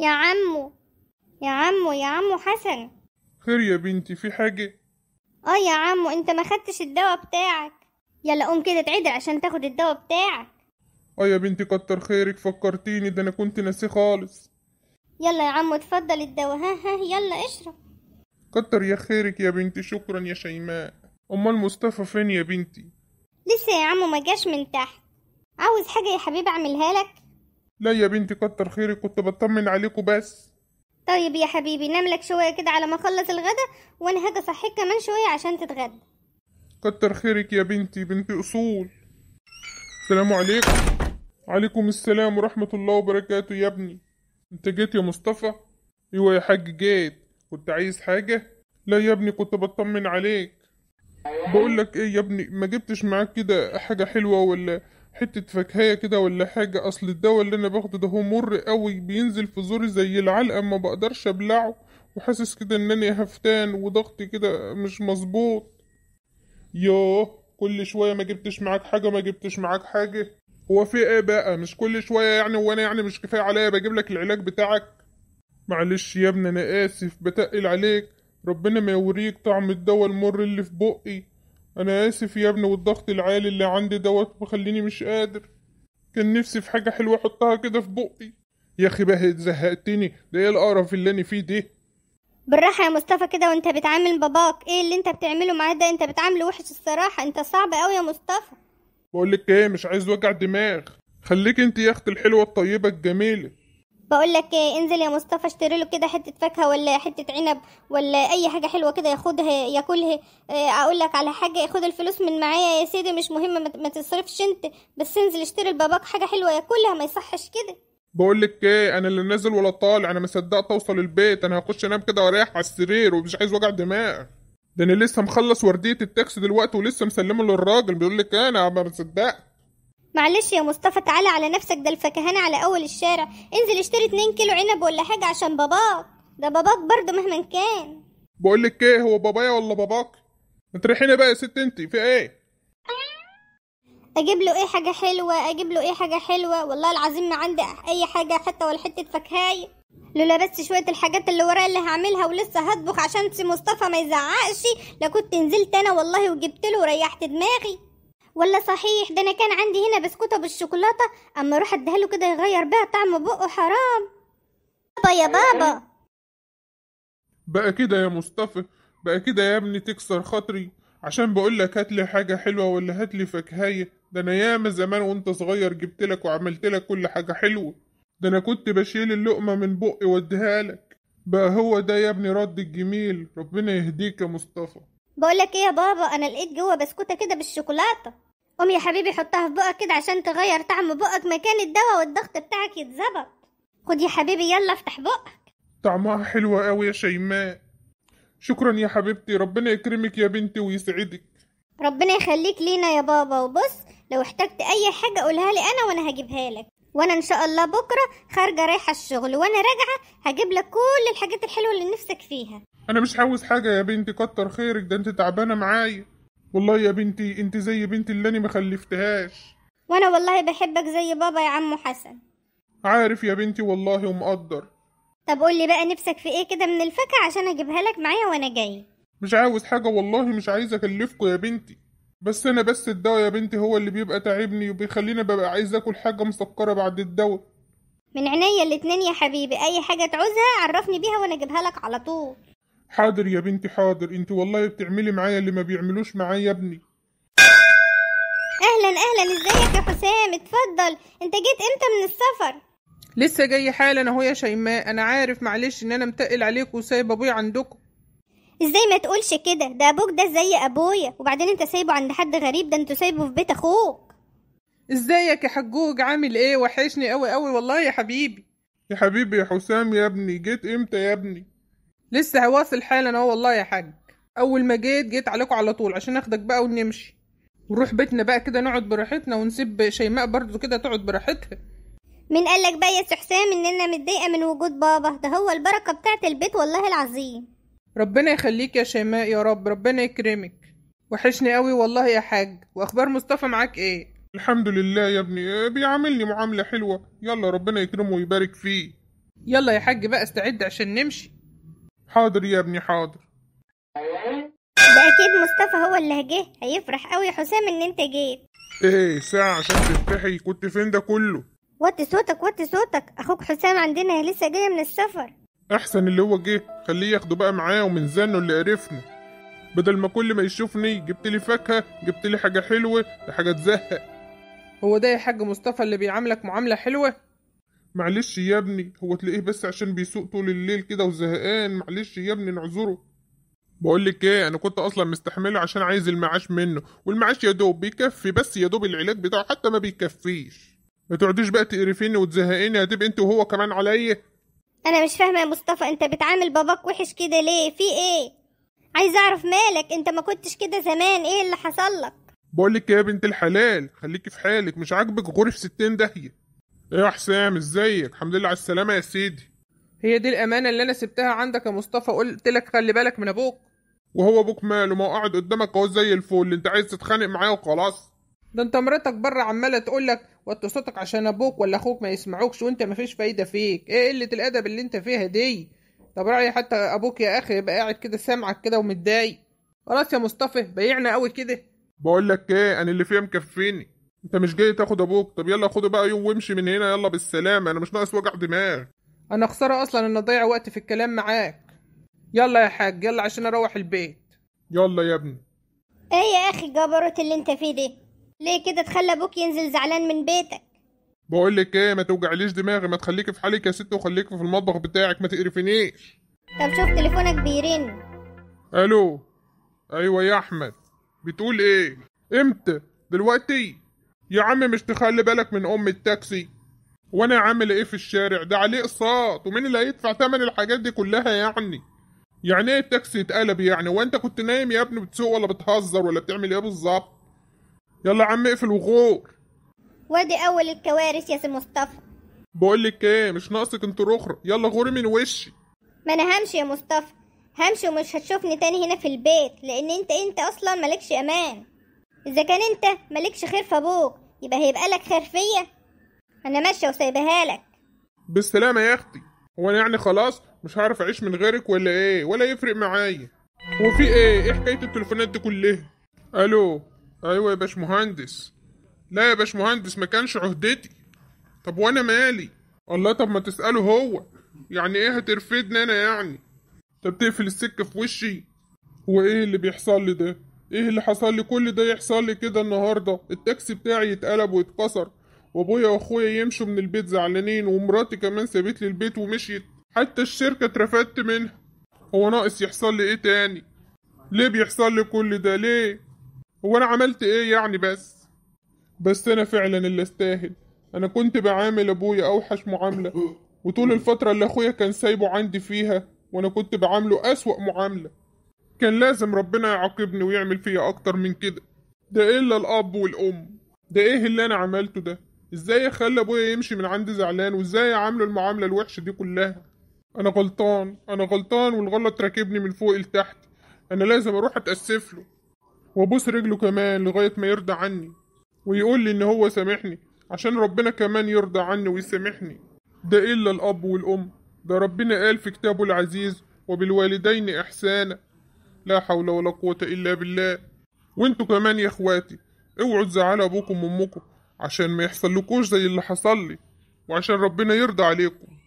يا عمو يا عمو يا عمو حسن خير يا بنتي في حاجة اه يا عمو انت ما خدتش الدواء بتاعك يلا قوم كده تعدل عشان تاخد الدواء بتاعك اه يا بنتي كتر خيرك فكرتيني ده انا كنت ناسيه خالص يلا يا عمو اتفضل الدواء ها ها يلا اشرب كتر يا خيرك يا بنتي شكرا يا شيماء امال مصطفى فين يا بنتي لسه يا عمو ما جاش من تحت عاوز حاجة يا حبيبي اعملها لك لا يا بنتي كتر خيرك كنت بطمن عليكوا بس طيب يا حبيبي نام لك شوية كده على ما أخلص الغدا وأنا هاجي أصحيك كمان شوية عشان تتغدى كتر خيرك يا بنتي بنتي أصول السلام عليكم عليكم السلام ورحمة الله وبركاته يا ابني انت جيت يا مصطفى ايوه يا حاج جيت كنت عايز حاجة لا يا ابني كنت بطمن عليك بقولك ايه يا ابني ما جبتش معاك كده حاجة حلوة ولا حتة فاكهية كده ولا حاجة أصل الدواء اللي أنا باخده ده هو مر قوي بينزل في زوري زي العلقة ما بقدرش أبلعه وحاسس كده إنني هفتان وضغطي كده مش مظبوط يوه كل شوية ما جبتش معاك حاجة ما جبتش معاك حاجة هو في ايه بقى مش كل شوية يعني هو أنا يعني مش كفاية عليا بجيب لك العلاج بتاعك معلش يا ابني أنا آسف بتقل عليك ربنا ما يوريك طعم الدواء المر اللي في بقي انا اسف يا ابني والضغط العالي اللي عندي دوت مخليني مش قادر كان نفسي في حاجه حلوه احطها كده في بقي يا اخي بقى زهقتني ده ايه القرف اللي انا فيه ده بالراحه يا مصطفى كده وانت بتعامل باباك ايه اللي انت بتعمله معاه ده انت بتعامله وحش الصراحه انت صعب قوي يا مصطفى بقولك ايه مش عايز وجع دماغ خليك انت يا اختي الحلوه الطيبه الجميله بقول لك إيه، انزل يا مصطفى اشتري له كده حته فاكهه ولا حته عنب ولا اي حاجه حلوه كده ياخدها ياكلها إيه، اقول لك على حاجه خد الفلوس من معايا يا سيدي مش مهم ما تصرفش انت بس انزل اشتري لباباك حاجه حلوه ياكلها ما يصحش كده بقول لك ايه انا اللي نازل ولا طالع انا ما صدقت اوصل البيت انا هخش انام كده واريح على السرير ومش عايز وجع دماغ ده انا لسه مخلص ورديه التاكسي دلوقتي ولسه مسلمه للراجل بيقول لك إيه، انا ما صدقت معلش يا مصطفى تعالى على نفسك ده الفكهانة على أول الشارع انزل اشتري اتنين كيلو عنب ولا حاجة عشان باباك ده باباك برضه مهما كان بقول لك ايه هو بابايا ولا باباك اطرحيني بقى يا ست انت في ايه اجيب له ايه حاجه حلوه اجيب له ايه حاجه حلوه والله العظيم ما عندي اي حاجه حتى ولا حته فكهايه لولا بس شويه الحاجات اللي ورايا اللي هعملها ولسه هطبخ عشان سي مصطفى ما يزعقش لا كنت نزلت انا والله وجبت له وريحت دماغي ولا صحيح ده انا كان عندي هنا بسكوته بالشوكولاته اما اروح اديها له كده يغير بيها طعم بقه حرام بابا يا بابا بقى كده يا مصطفى بقى كده يا ابني تكسر خاطري عشان بقول لك هات لي حاجه حلوه ولا هات لي فكهايه ده انا ياما زمان وانت صغير جبت لك وعملت لك كل حاجه حلوه ده انا كنت بشيل اللقمه من بقي واديها لك بقى هو ده يا ابني رد الجميل ربنا يهديك يا مصطفى بقولك ايه يا بابا انا لقيت جوه بسكوته كده بالشوكولاته قوم يا حبيبي حطها في بقك كده عشان تغير طعم بقك مكان الدواء والضغط بتاعك يتظبط خد يا حبيبي يلا افتح بقك طعمها حلوة قوي يا شيماء شكرا يا حبيبتي ربنا يكرمك يا بنتي ويسعدك ربنا يخليك لينا يا بابا وبص لو احتجت اي حاجة قولها لي انا وانا هجيبها لك وانا ان شاء الله بكره خارجه رايحه الشغل وانا راجعه هجيب لك كل الحاجات الحلوه اللي نفسك فيها انا مش عاوز حاجه يا بنتي كتر خيرك ده انت تعبانه معايا والله يا بنتي انت زي بنتي اللي انا ما خلفتهاش وانا والله بحبك زي بابا يا عم حسن عارف يا بنتي والله ومقدر طب قول لي بقى نفسك في ايه كده من الفاكهه عشان اجيبها لك معايا وانا جاي مش عاوز حاجه والله مش عايز اكلفكوا يا بنتي بس انا بس الدواء يا بنتي هو اللي بيبقى تعبني وبيخليني ببقى عايز اكل حاجه مسكره بعد الدواء من عينيا الاتنين يا حبيبي اي حاجه تعوزها عرفني بيها وانا اجيبها لك على طول حاضر يا بنتي حاضر انت والله بتعملي معايا اللي ما بيعملوش معايا يا ابني اهلا اهلا ازيك يا حسام اتفضل انت جيت امتى من السفر لسه جاي حالا اهو يا شيماء انا عارف معلش ان انا متقل عليك وسايب ابويا عندكم ازاي ما تقولش كده ده ابوك ده زي ابويا وبعدين انت سايبه عند حد غريب ده انت سايبه في بيت اخوك ازيك يا حجوج عامل ايه وحشني قوي قوي والله يا حبيبي يا حبيبي يا حسام يا ابني جيت امتى يا ابني لسه هواصل حالا اهو والله يا حاج اول ما جيت جيت عليكم على طول عشان اخدك بقى ونمشي ونروح بيتنا بقى كده نقعد براحتنا ونسيب شيماء برضه كده تقعد براحتها مين قالك بقى يا حسام ان انا متضايقه من وجود بابا ده هو البركه بتاعت البيت والله العظيم ربنا يخليك يا شيماء يا رب ربنا يكرمك وحشني قوي والله يا حاج واخبار مصطفى معاك ايه الحمد لله يا ابني آه، بيعاملني معاملة حلوة يلا ربنا يكرمه ويبارك فيه يلا يا حاج بقى استعد عشان نمشي حاضر يا ابني حاضر ده اكيد مصطفى هو اللي جه هيفرح قوي يا حسام ان انت جيت ايه ساعة عشان تفتحي كنت فين ده كله وطي صوتك وطي صوتك اخوك حسام عندنا لسه جاي من السفر احسن اللي هو جه خليه ياخده بقى معاه ومنزانه اللي قرفنا بدل ما كل ما يشوفني جبت لي فاكهه جبت لي حاجه حلوه لحاجة حاجه تزهق هو ده يا حاج مصطفى اللي بيعاملك معامله حلوه معلش يا ابني هو تلاقيه بس عشان بيسوق طول الليل كده وزهقان معلش يا ابني نعذره بقول لك ايه انا كنت اصلا مستحمله عشان عايز المعاش منه والمعاش يا دوب بيكفي بس يا دوب العلاج بتاعه حتى ما بيكفيش ما تقعديش بقى تقرفيني وتزهقيني هتبقى انت وهو كمان عليا انا مش فاهمه يا مصطفى انت بتعامل باباك وحش كده ليه في ايه عايز اعرف مالك انت ما كنتش كده زمان ايه اللي حصل لك بقول لك إيه يا بنت الحلال خليكي في حالك مش عاجبك غرف ستين دهية ايه يا حسام ازيك الحمد لله على السلامه يا سيدي هي دي الامانه اللي انا سبتها عندك يا مصطفى قلت لك خلي بالك من ابوك وهو ابوك ماله ما هو قاعد قدامك اهو زي الفل انت عايز تتخانق معايا وخلاص ده انت مراتك بره عماله تقول لك وطي صوتك عشان ابوك ولا اخوك ما يسمعوكش وانت ما فيش فايده فيك ايه قله الادب اللي انت فيها دي طب راعي حتى ابوك يا اخي يبقى قاعد كده سامعك كده ومتضايق خلاص يا مصطفى بيعنا قوي كده بقول لك ايه انا اللي فيها مكفيني انت مش جاي تاخد ابوك طب يلا خده بقى يوم وامشي من هنا يلا بالسلامه انا مش ناقص وجع دماغ انا خساره اصلا ان اضيع وقت في الكلام معاك يلا يا حاج يلا عشان اروح البيت يلا يا ابني ايه يا اخي الجبروت اللي انت فيه دي ليه كده تخلى ابوك ينزل زعلان من بيتك بقول لك ايه ما توجعليش دماغي ما تخليكي في حالك يا ست وخليكي في المطبخ بتاعك ما تقرفنيش طب شوف تليفونك بيرن الو ايوه يا احمد بتقول ايه امتى دلوقتي يا عم مش تخلي بالك من ام التاكسي وانا عامل ايه في الشارع ده عليه اقساط ومين اللي هيدفع تمن الحاجات دي كلها يعني يعني ايه التاكسي اتقلب يعني وانت كنت نايم يا ابني بتسوق ولا بتهزر ولا بتعمل ايه بالظبط يلا عم اقفل وغور وادي اول الكوارث يا سي مصطفى بقولك ايه مش ناقصك انت اخرى يلا غوري من وشي ما انا همشي يا مصطفى همشي ومش هتشوفني تاني هنا في البيت لان انت انت اصلا مالكش امان اذا كان انت مالكش خير في ابوك يبقى هيبقى لك خير فيا انا ماشيه وسايبها لك بالسلامه يا اختي هو انا يعني خلاص مش هعرف اعيش من غيرك ولا ايه ولا يفرق معايا وفي ايه ايه حكايه التليفونات دي كلها الو ايوه يا باشمهندس لا يا باشمهندس ما كانش عهدتي طب وانا مالي الله طب ما تساله هو يعني ايه هترفدني انا يعني طب تقفل السكه في وشي هو ايه اللي بيحصل لي ده ايه اللي حصل لي كل ده يحصل لي كده النهارده التاكسي بتاعي يتقلب ويتكسر وابويا واخويا يمشوا من البيت زعلانين ومراتي كمان سابت لي البيت ومشيت حتى الشركه اترفدت منها هو ناقص يحصل لي ايه تاني ليه بيحصل لي كل ده ليه هو انا عملت ايه يعني بس بس انا فعلا اللي استاهل انا كنت بعامل ابويا اوحش معامله وطول الفتره اللي اخويا كان سايبه عندي فيها وانا كنت بعامله اسوا معامله كان لازم ربنا يعاقبني ويعمل فيا اكتر من كده ده الا الاب والام ده ايه اللي انا عملته ده ازاي اخلي ابويا يمشي من عندي زعلان وازاي اعامله المعامله الوحشه دي كلها انا غلطان انا غلطان والغلط راكبني من فوق لتحت انا لازم اروح اتاسف له وابوس رجله كمان لغاية ما يرضى عني ويقول لي ان هو سامحني عشان ربنا كمان يرضى عني ويسامحني ده الا الاب والام ده ربنا قال في كتابه العزيز وبالوالدين احسانا لا حول ولا قوة الا بالله وانتوا كمان يا اخواتي اوعوا تزعلوا ابوكم وامكم عشان ما يحصل لكوش زي اللي حصل لي وعشان ربنا يرضى عليكم